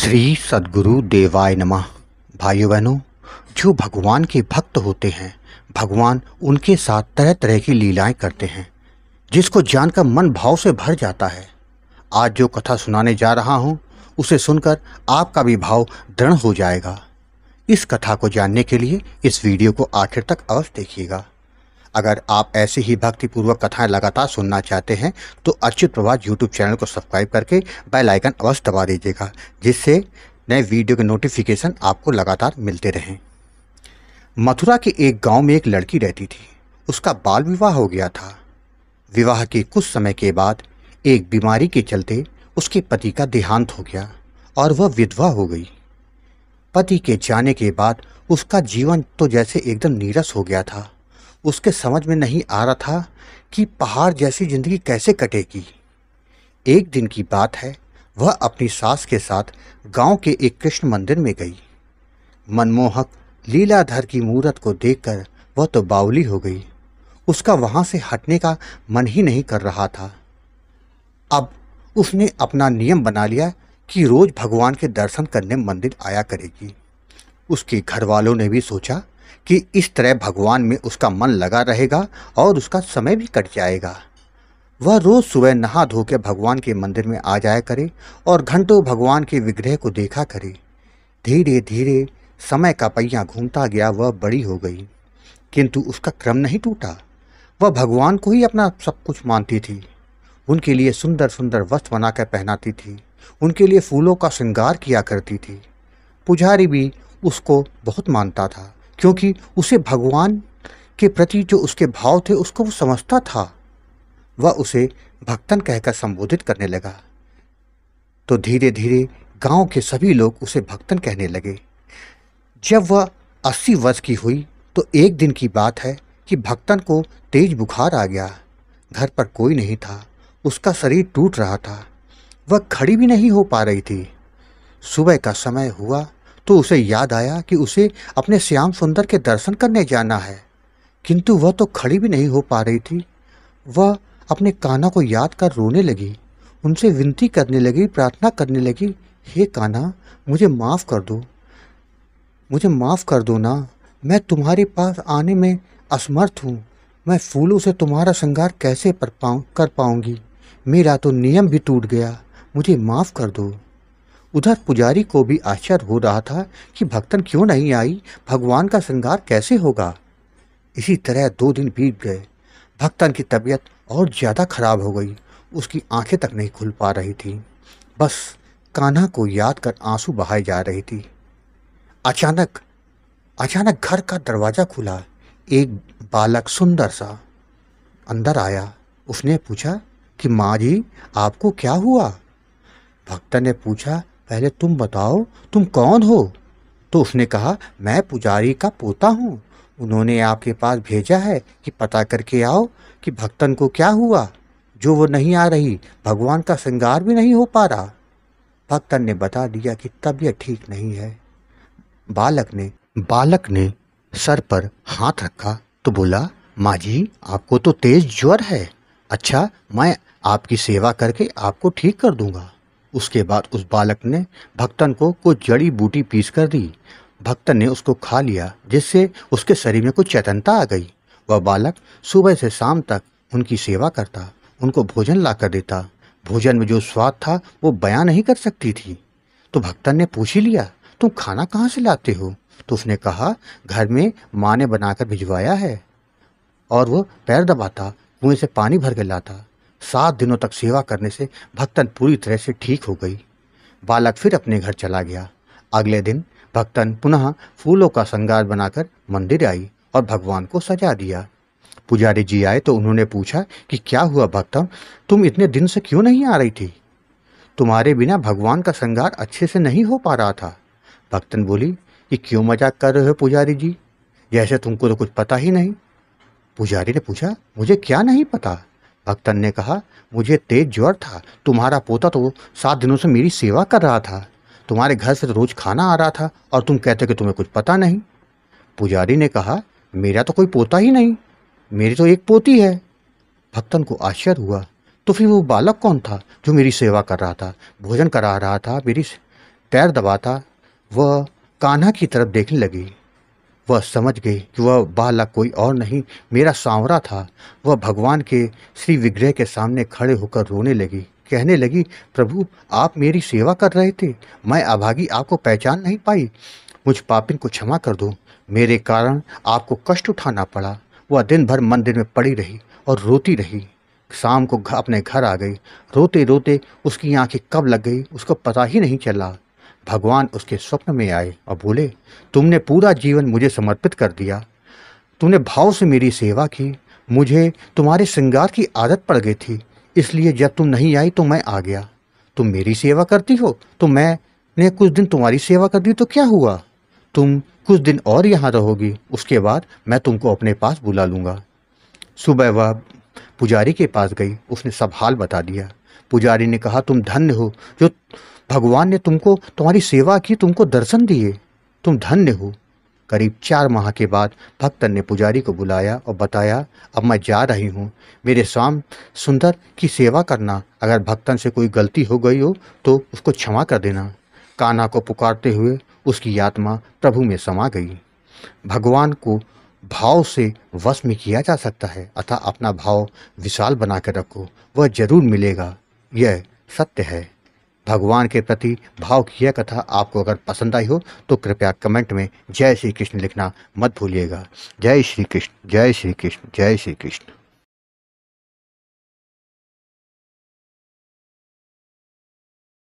श्री सदगुरु देवाय नमः भाइयों बहनों जो भगवान के भक्त होते हैं भगवान उनके साथ तरह तरह की लीलाएं करते हैं जिसको जानकर मन भाव से भर जाता है आज जो कथा सुनाने जा रहा हूं उसे सुनकर आपका भी भाव दृढ़ हो जाएगा इस कथा को जानने के लिए इस वीडियो को आखिर तक अवश्य देखिएगा अगर आप ऐसे ही भक्तिपूर्वक कथाएं लगातार सुनना चाहते हैं तो अच्युत प्रभात यूट्यूब चैनल को सब्सक्राइब करके बेल आइकन अवश्य दबा दीजिएगा जिससे नए वीडियो के नोटिफिकेशन आपको लगातार मिलते रहें मथुरा के एक गांव में एक लड़की रहती थी उसका बाल विवाह हो गया था विवाह के कुछ समय के बाद एक बीमारी के चलते उसके पति का देहांत हो गया और वह विधवा हो गई पति के जाने के बाद उसका जीवन तो जैसे एकदम नीरस हो गया था उसके समझ में नहीं आ रहा था कि पहाड़ जैसी ज़िंदगी कैसे कटेगी एक दिन की बात है वह अपनी सास के साथ गांव के एक कृष्ण मंदिर में गई मनमोहक लीलाधर की मूर्त को देखकर वह तो बावली हो गई उसका वहाँ से हटने का मन ही नहीं कर रहा था अब उसने अपना नियम बना लिया कि रोज़ भगवान के दर्शन करने मंदिर आया करेगी उसके घर वालों ने भी सोचा कि इस तरह भगवान में उसका मन लगा रहेगा और उसका समय भी कट जाएगा वह रोज़ सुबह नहा धो के भगवान के मंदिर में आ जाया करे और घंटों भगवान के विग्रह को देखा करे धीरे धीरे समय का पहिया घूमता गया वह बड़ी हो गई किंतु उसका क्रम नहीं टूटा वह भगवान को ही अपना सब कुछ मानती थी उनके लिए सुंदर सुंदर वस्त्र बनाकर पहनाती थी उनके लिए फूलों का श्रृंगार किया करती थी पुजारी भी उसको बहुत मानता था क्योंकि उसे भगवान के प्रति जो उसके भाव थे उसको वो समझता था वह उसे भक्तन कहकर संबोधित करने लगा तो धीरे धीरे गांव के सभी लोग उसे भक्तन कहने लगे जब वह अस्सी वर्ष की हुई तो एक दिन की बात है कि भक्तन को तेज बुखार आ गया घर पर कोई नहीं था उसका शरीर टूट रहा था वह खड़ी भी नहीं हो पा रही थी सुबह का समय हुआ तो उसे याद आया कि उसे अपने श्याम सुंदर के दर्शन करने जाना है किंतु वह तो खड़ी भी नहीं हो पा रही थी वह अपने काना को याद कर रोने लगी उनसे विनती करने लगी प्रार्थना करने लगी हे काना मुझे माफ़ कर दो मुझे माफ़ कर दो ना मैं तुम्हारे पास आने में असमर्थ हूँ मैं फूलों से तुम्हारा श्रृंगार कैसे पर पाऊँ कर पाऊँगी मेरा तो नियम भी टूट गया मुझे माफ़ कर दो उधर पुजारी को भी आश्चर्य हो रहा था कि भक्तन क्यों नहीं आई भगवान का श्रृंगार कैसे होगा इसी तरह दो दिन बीत गए भक्तन की तबीयत और ज़्यादा खराब हो गई उसकी आंखें तक नहीं खुल पा रही थी बस कान्हा को याद कर आंसू बहाए जा रही थी अचानक अचानक घर का दरवाज़ा खुला एक बालक सुंदर सा अंदर आया उसने पूछा कि माँ जी आपको क्या हुआ भक्तन ने पूछा पहले तुम बताओ तुम कौन हो तो उसने कहा मैं पुजारी का पोता हूँ उन्होंने आपके पास भेजा है कि पता करके आओ कि भक्तन को क्या हुआ जो वो नहीं आ रही भगवान का श्रृंगार भी नहीं हो पा रहा भक्तन ने बता दिया कि तबीयत ठीक नहीं है बालक ने बालक ने सर पर हाथ रखा तो बोला माँ जी आपको तो तेज ज्वर है अच्छा मैं आपकी सेवा करके आपको ठीक कर दूंगा उसके बाद उस बालक ने भक्तन को कुछ जड़ी बूटी पीस कर दी भक्तन ने उसको खा लिया जिससे उसके शरीर में कुछ चैतनता आ गई वह बालक सुबह से शाम तक उनकी सेवा करता उनको भोजन ला कर देता भोजन में जो स्वाद था वो बयां नहीं कर सकती थी तो भक्तन ने पूछ ही लिया तुम खाना कहाँ से लाते हो तो उसने कहा घर में माँ ने बनाकर भिजवाया है और वो पैर दबाता कुएं से पानी भर के लाता सात दिनों तक सेवा करने से भक्तन पूरी तरह से ठीक हो गई बालक फिर अपने घर चला गया अगले दिन भक्तन पुनः फूलों का श्रृंगार बनाकर मंदिर आई और भगवान को सजा दिया पुजारी जी आए तो उन्होंने पूछा कि क्या हुआ भक्तन तुम इतने दिन से क्यों नहीं आ रही थी तुम्हारे बिना भगवान का श्रृंगार अच्छे से नहीं हो पा रहा था भक्तन बोली कि क्यों मजाक कर रहे हो पुजारी जी जैसे तुमको तो कुछ पता ही नहीं पुजारी ने पूछा मुझे क्या नहीं पता अख्तर ने कहा मुझे तेज ज्वर था तुम्हारा पोता तो सात दिनों से मेरी सेवा कर रहा था तुम्हारे घर से तो रोज खाना आ रहा था और तुम कहते कि तुम्हें कुछ पता नहीं पुजारी ने कहा मेरा तो कोई पोता ही नहीं मेरी तो एक पोती है भक्तन को आश्चर्य हुआ तो फिर वो बालक कौन था जो मेरी सेवा कर रहा था भोजन करा रहा था मेरी पैर दबाता वह कान्हा की तरफ देखने लगी वह समझ गई कि वह बाला कोई और नहीं मेरा सांवरा था वह भगवान के श्री विग्रह के सामने खड़े होकर रोने लगी कहने लगी प्रभु आप मेरी सेवा कर रहे थे मैं अभागी आपको पहचान नहीं पाई मुझ पापिन को क्षमा कर दो मेरे कारण आपको कष्ट उठाना पड़ा वह दिन भर मंदिर में पड़ी रही और रोती रही शाम को अपने घर आ गई रोते रोते उसकी आंखें कब लग गई उसको पता ही नहीं चला भगवान उसके स्वप्न में आए और बोले तुमने पूरा जीवन मुझे समर्पित कर दिया तुमने भाव से मेरी सेवा की मुझे तुम्हारे श्रृंगार की आदत पड़ गई थी इसलिए जब तुम नहीं आई तो मैं आ गया तुम मेरी सेवा करती हो तो मैंने कुछ दिन तुम्हारी सेवा कर दी तो क्या हुआ तुम कुछ दिन और यहाँ रहोगी उसके बाद मैं तुमको अपने पास बुला लूँगा सुबह वह पुजारी के पास गई उसने सब हाल बता दिया पुजारी ने कहा तुम धन्य हो जो भगवान ने तुमको तुम्हारी सेवा की तुमको दर्शन दिए तुम धन्य हो करीब चार माह के बाद भक्तन ने पुजारी को बुलाया और बताया अब मैं जा रही हूँ मेरे शाम सुंदर की सेवा करना अगर भक्तन से कोई गलती हो गई हो तो उसको क्षमा कर देना काना को पुकारते हुए उसकी आत्मा प्रभु में समा गई भगवान को भाव से वश में किया जा सकता है अतः अपना भाव विशाल बना कर रखो वह जरूर मिलेगा यह सत्य है भगवान के प्रति भाव की यह कथा आपको अगर पसंद आई हो तो कृपया कमेंट में जय श्री कृष्ण लिखना मत भूलिएगा जय श्री कृष्ण जय श्री कृष्ण जय श्री कृष्ण